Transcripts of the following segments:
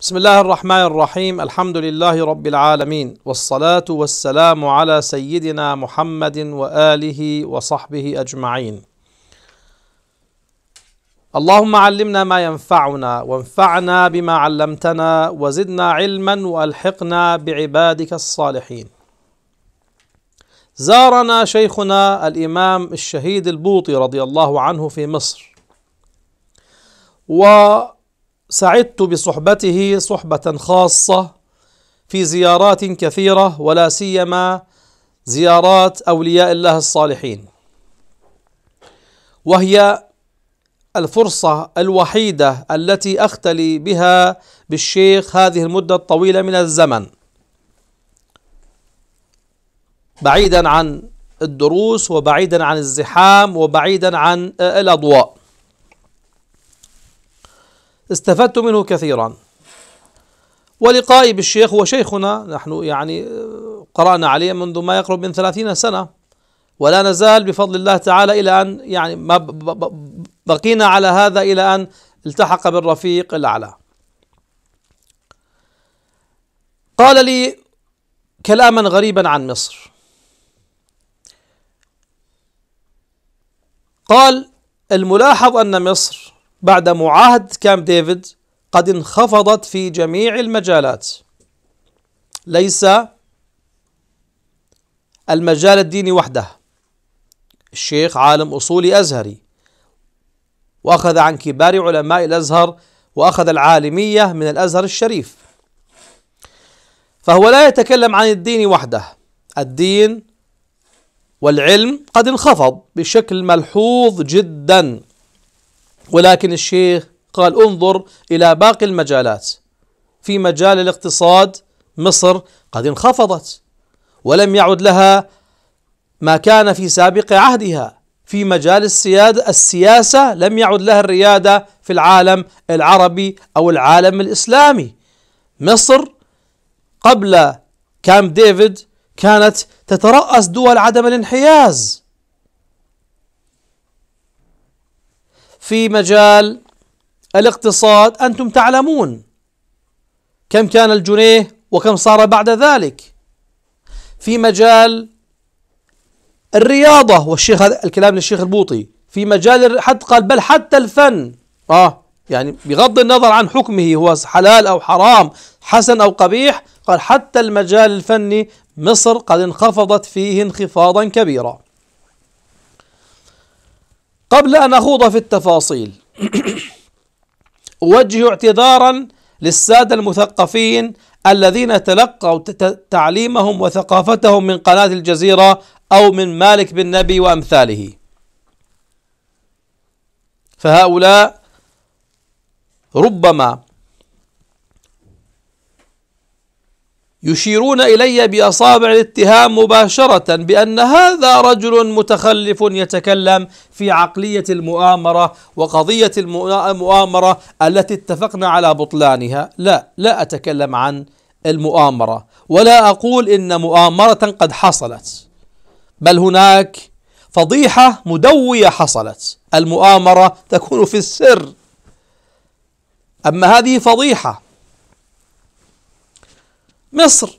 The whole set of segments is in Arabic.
بسم الله الرحمن الرحيم الحمد لله رب العالمين والصلاة والسلام على سيدنا محمد وآله وصحبه أجمعين اللهم علمنا ما ينفعنا وانفعنا بما علمتنا وزدنا علما والحقنا بعبادك الصالحين زارنا شيخنا الإمام الشهيد البوطي رضي الله عنه في مصر و سعدت بصحبته صحبة خاصة في زيارات كثيرة ولا سيما زيارات أولياء الله الصالحين وهي الفرصة الوحيدة التي أختلي بها بالشيخ هذه المدة الطويلة من الزمن بعيدا عن الدروس وبعيدا عن الزحام وبعيدا عن الأضواء استفدت منه كثيرا ولقائي بالشيخ هو شيخنا نحن يعني آه، قرأنا عليه منذ ما يقرب من ثلاثين سنة ولا نزال بفضل الله تعالى إلى أن يعني ما بقينا على هذا إلى أن التحق بالرفيق الأعلى قال لي كلاما غريبا عن مصر قال الملاحظ أن مصر بعد معاهدة كامب ديفيد قد انخفضت في جميع المجالات ليس المجال الديني وحده الشيخ عالم أصولي أزهري وأخذ عن كبار علماء الأزهر وأخذ العالمية من الأزهر الشريف فهو لا يتكلم عن الدين وحده الدين والعلم قد انخفض بشكل ملحوظ جدا ولكن الشيخ قال انظر إلى باقي المجالات في مجال الاقتصاد مصر قد انخفضت ولم يعد لها ما كان في سابق عهدها في مجال السيادة السياسة لم يعد لها الريادة في العالم العربي أو العالم الإسلامي مصر قبل كامب ديفيد كانت تترأس دول عدم الانحياز في مجال الاقتصاد أنتم تعلمون كم كان الجنيه وكم صار بعد ذلك في مجال الرياضة والشيخ هذا الكلام للشيخ البوطي في مجال حتى قال بل حتى الفن آه يعني بغض النظر عن حكمه هو حلال أو حرام حسن أو قبيح قال حتى المجال الفني مصر قد انخفضت فيه انخفاضا كبيرا قبل أن أخوض في التفاصيل أوجه اعتذارا للسادة المثقفين الذين تلقوا تعليمهم وثقافتهم من قناة الجزيرة أو من مالك بن نبي وأمثاله فهؤلاء ربما يشيرون الي باصابع الاتهام مباشره بان هذا رجل متخلف يتكلم في عقليه المؤامره وقضيه المؤامره التي اتفقنا على بطلانها، لا لا اتكلم عن المؤامره ولا اقول ان مؤامره قد حصلت بل هناك فضيحه مدويه حصلت، المؤامره تكون في السر اما هذه فضيحه مصر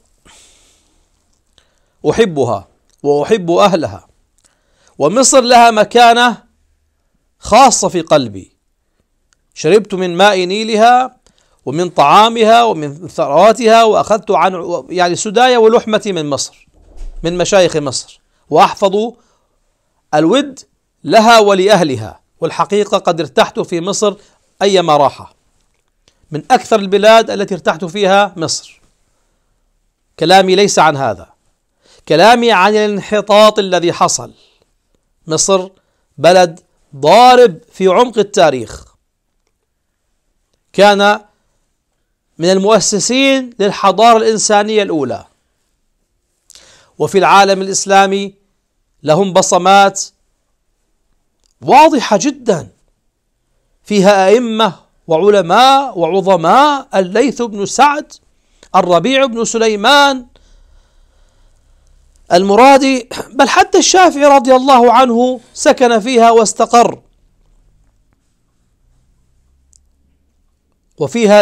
أحبها وأحب أهلها ومصر لها مكانة خاصة في قلبي شربت من ماء نيلها ومن طعامها ومن ثرواتها وأخذت عن يعني سدايا ولحمتي من مصر من مشايخ مصر وأحفظ الود لها ولأهلها والحقيقة قد ارتحت في مصر أيما راحة من أكثر البلاد التي ارتحت فيها مصر كلامي ليس عن هذا كلامي عن الانحطاط الذي حصل مصر بلد ضارب في عمق التاريخ كان من المؤسسين للحضاره الانسانيه الاولى وفي العالم الاسلامي لهم بصمات واضحه جدا فيها ائمه وعلماء وعظماء الليث بن سعد الربيع بن سليمان المرادي بل حتى الشافعي رضي الله عنه سكن فيها واستقر وفيها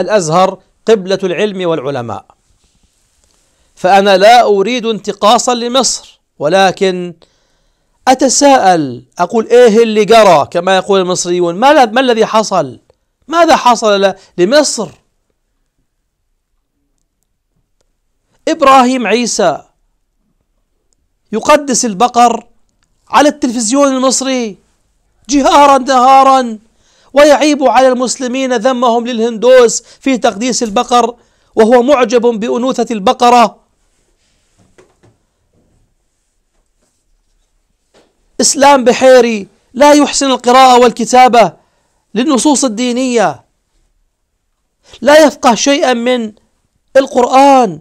الازهر قبله العلم والعلماء فانا لا اريد انتقاصا لمصر ولكن اتساءل اقول ايه اللي جرى كما يقول المصريون ما, ما الذي حصل ماذا حصل لمصر إبراهيم عيسى يقدس البقر على التلفزيون المصري جهارا نهارا ويعيب على المسلمين ذمهم للهندوس في تقديس البقر وهو معجب بأنوثة البقرة إسلام بحيري لا يحسن القراءة والكتابة للنصوص الدينية لا يفقه شيئا من القرآن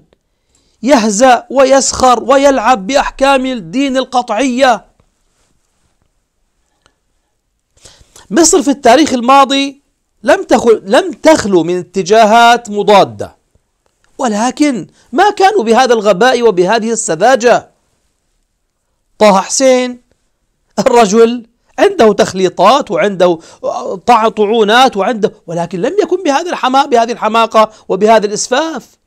يهزأ ويسخر ويلعب بأحكام الدين القطعية مصر في التاريخ الماضي لم تخل لم تخلو من اتجاهات مضادة ولكن ما كانوا بهذا الغباء وبهذه السذاجة طه حسين الرجل عنده تخليطات وعنده طعونات وعنده ولكن لم يكن بهذا الحماء بهذه الحماقة وبهذا الإسفاف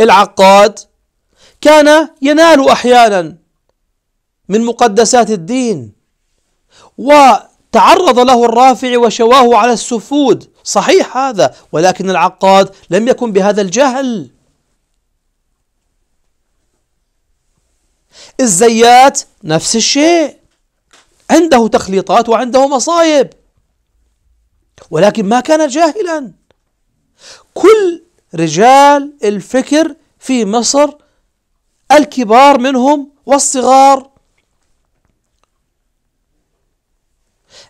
العقاد كان ينال احيانا من مقدسات الدين وتعرض له الرافع وشواه على السفود صحيح هذا ولكن العقاد لم يكن بهذا الجهل الزيات نفس الشيء عنده تخليطات وعنده مصايب ولكن ما كان جاهلا كل رجال الفكر في مصر الكبار منهم والصغار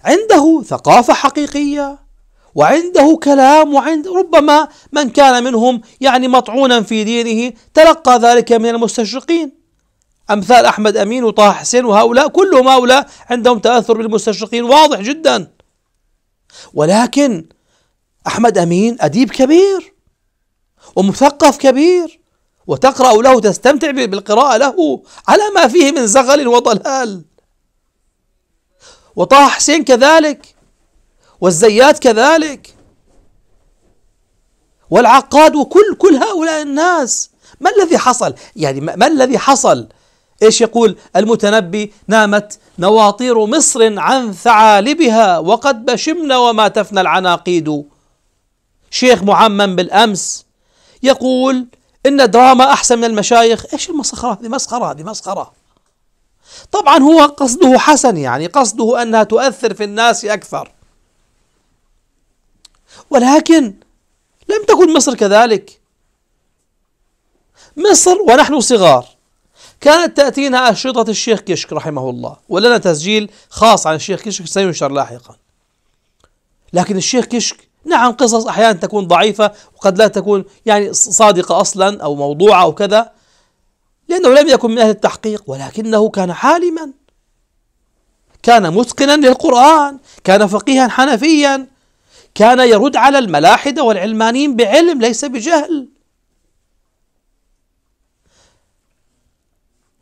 عنده ثقافة حقيقية وعنده كلام وعند ربما من كان منهم يعني مطعونا في دينه تلقى ذلك من المستشرقين أمثال أحمد أمين وطه حسين وهؤلاء كلهم هؤلاء عندهم تأثر بالمستشرقين واضح جدا ولكن أحمد أمين أديب كبير ومثقف كبير وتقرأ له تستمتع بالقراءة له على ما فيه من زغل وضلال وطه حسين كذلك والزيات كذلك والعقاد وكل كل هؤلاء الناس ما الذي حصل؟ يعني ما الذي حصل؟ ايش يقول المتنبي نامت نواطير مصر عن ثعالبها وقد بشمنا وما تفنى العناقيد شيخ معمم بالامس يقول إن الدراما أحسن من المشايخ إيش المسخرة هذه مسخرة هذه مسخرة طبعا هو قصده حسن يعني قصده أنها تؤثر في الناس أكثر ولكن لم تكن مصر كذلك مصر ونحن صغار كانت تأتينا أشرطة الشيخ كشك رحمه الله ولنا تسجيل خاص عن الشيخ كشك سينشر لاحقا لكن الشيخ كشك نعم قصص أحيانا تكون ضعيفة وقد لا تكون يعني صادقة أصلا أو موضوعة أو كذا لأنه لم يكن من أهل التحقيق ولكنه كان حالما كان متقنا للقرآن كان فقيها حنفيا كان يرد على الملاحدة والعلمانيين بعلم ليس بجهل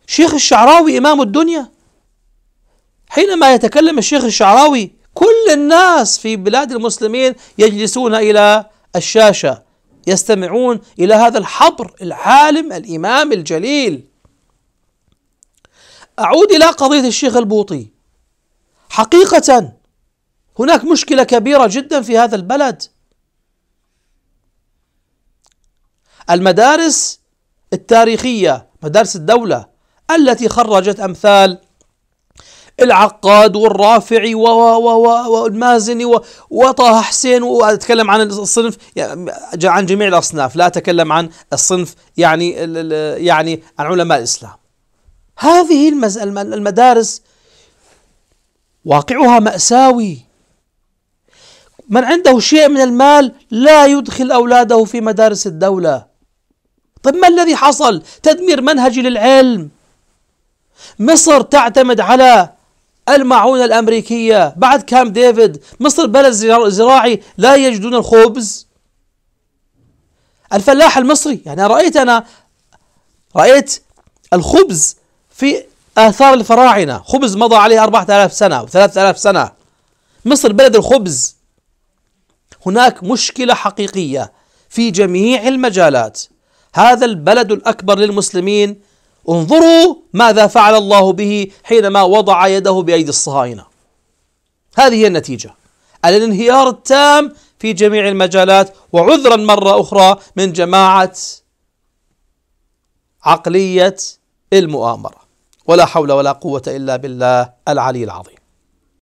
شيخ الشعراوي إمام الدنيا حينما يتكلم الشيخ الشعراوي كل الناس في بلاد المسلمين يجلسون إلى الشاشة يستمعون إلى هذا الحبر العالم الإمام الجليل أعود إلى قضية الشيخ البوطي حقيقة هناك مشكلة كبيرة جدا في هذا البلد المدارس التاريخية مدارس الدولة التي خرجت أمثال العقاد والرافعي و و و والمازني وطه حسين واتكلم عن الصنف يعني عن جميع الاصناف لا اتكلم عن الصنف يعني يعني عن علماء الاسلام هذه المدارس واقعها ماساوي من عنده شيء من المال لا يدخل اولاده في مدارس الدوله طيب ما الذي حصل تدمير منهجي للعلم مصر تعتمد على المعونة الأمريكية بعد كام ديفيد مصر بلد زراعي لا يجدون الخبز الفلاح المصري يعني رأيت أنا رأيت الخبز في آثار الفراعنة خبز مضى عليه أربعة آلاف سنة وثلاثة آلاف سنة مصر بلد الخبز هناك مشكلة حقيقية في جميع المجالات هذا البلد الأكبر للمسلمين انظروا ماذا فعل الله به حينما وضع يده بأيدي الصهاينة هذه هي النتيجة الانهيار التام في جميع المجالات وعذرا مرة أخرى من جماعة عقلية المؤامرة ولا حول ولا قوة إلا بالله العلي العظيم